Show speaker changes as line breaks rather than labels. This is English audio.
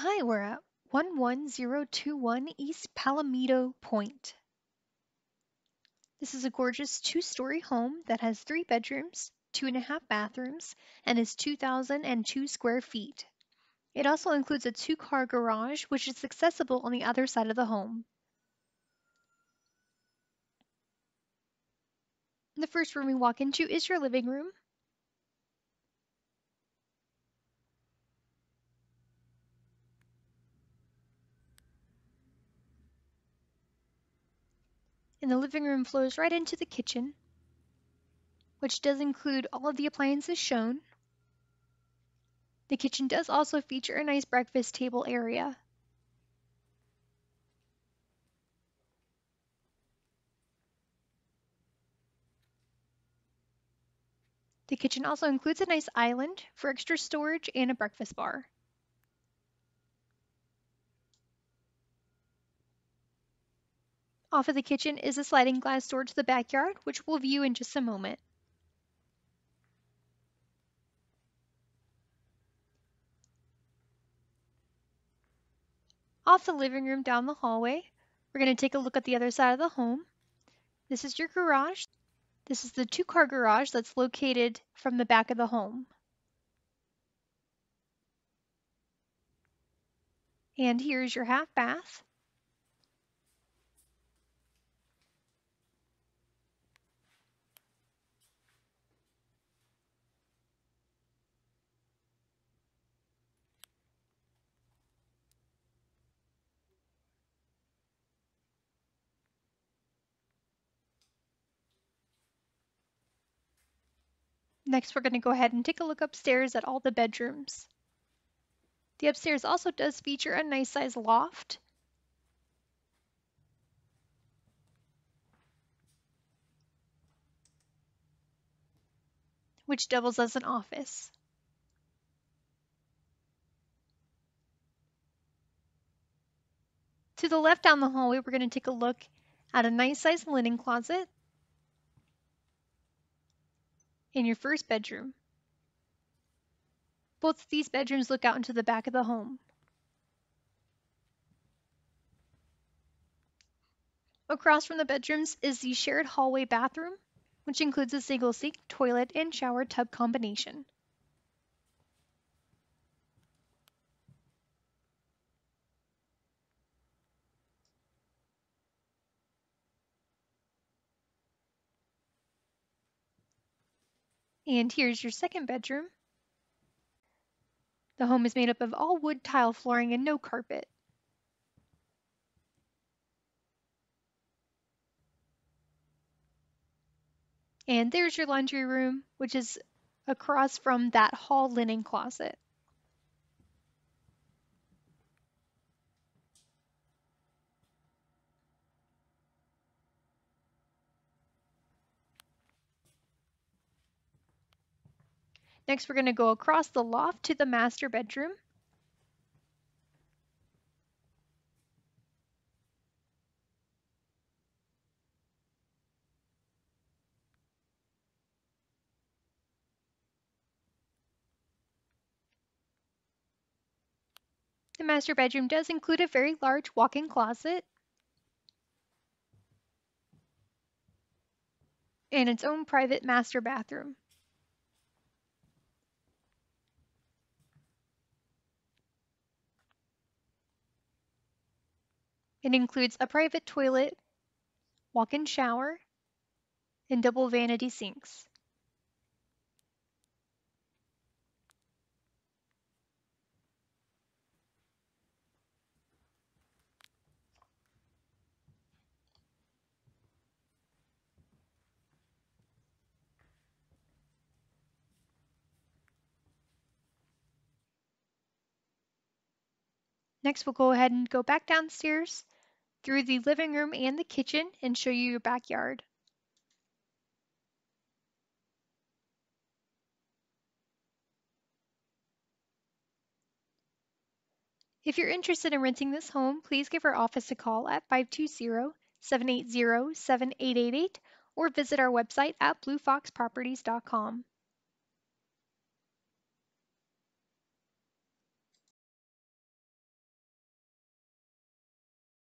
Hi, we're at 11021 East Palomito Point. This is a gorgeous two-story home that has three bedrooms, two and a half bathrooms, and is 2,002 square feet. It also includes a two-car garage, which is accessible on the other side of the home. The first room we walk into is your living room. and the living room flows right into the kitchen, which does include all of the appliances shown. The kitchen does also feature a nice breakfast table area. The kitchen also includes a nice island for extra storage and a breakfast bar. Off of the kitchen is a sliding glass door to the backyard, which we'll view in just a moment. Off the living room down the hallway, we're going to take a look at the other side of the home. This is your garage. This is the two-car garage that's located from the back of the home. And here's your half bath. Next, we're going to go ahead and take a look upstairs at all the bedrooms. The upstairs also does feature a nice size loft. which doubles as an office. To the left down the hallway, we're going to take a look at a nice sized linen closet in your first bedroom. Both of these bedrooms look out into the back of the home. Across from the bedrooms is the shared hallway bathroom, which includes a single sink, toilet, and shower tub combination. And here's your second bedroom. The home is made up of all wood tile flooring and no carpet. And there's your laundry room, which is across from that hall linen closet. Next, we're going to go across the loft to the master bedroom. The master bedroom does include a very large walk-in closet and its own private master bathroom. It includes a private toilet, walk-in shower, and double vanity sinks. Next, we'll go ahead and go back downstairs through the living room and the kitchen and show you your backyard. If you're interested in renting this home, please give our office a call at 520-780-7888 or visit our website at bluefoxproperties.com.